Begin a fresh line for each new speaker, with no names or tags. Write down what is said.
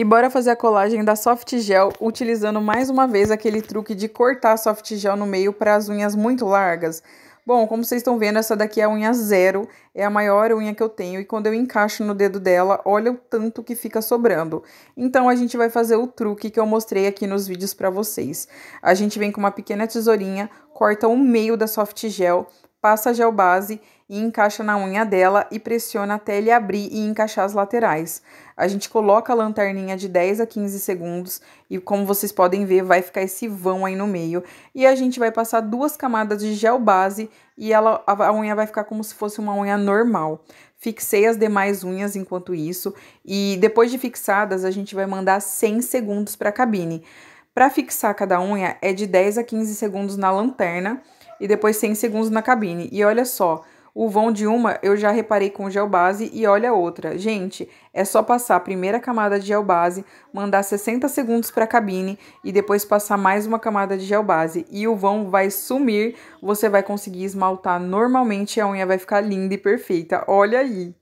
E bora fazer a colagem da soft gel utilizando mais uma vez aquele truque de cortar a soft gel no meio para as unhas muito largas. Bom, como vocês estão vendo, essa daqui é a unha zero, é a maior unha que eu tenho e quando eu encaixo no dedo dela, olha o tanto que fica sobrando. Então a gente vai fazer o truque que eu mostrei aqui nos vídeos para vocês. A gente vem com uma pequena tesourinha, corta o meio da soft gel passa gel base e encaixa na unha dela e pressiona até ele abrir e encaixar as laterais. A gente coloca a lanterninha de 10 a 15 segundos e como vocês podem ver, vai ficar esse vão aí no meio. E a gente vai passar duas camadas de gel base e ela, a unha vai ficar como se fosse uma unha normal. Fixei as demais unhas enquanto isso e depois de fixadas, a gente vai mandar 100 segundos para a cabine. Para fixar cada unha é de 10 a 15 segundos na lanterna e depois 100 segundos na cabine. E olha só, o vão de uma eu já reparei com gel base e olha a outra. Gente, é só passar a primeira camada de gel base, mandar 60 segundos para a cabine e depois passar mais uma camada de gel base e o vão vai sumir. Você vai conseguir esmaltar normalmente e a unha vai ficar linda e perfeita. Olha aí.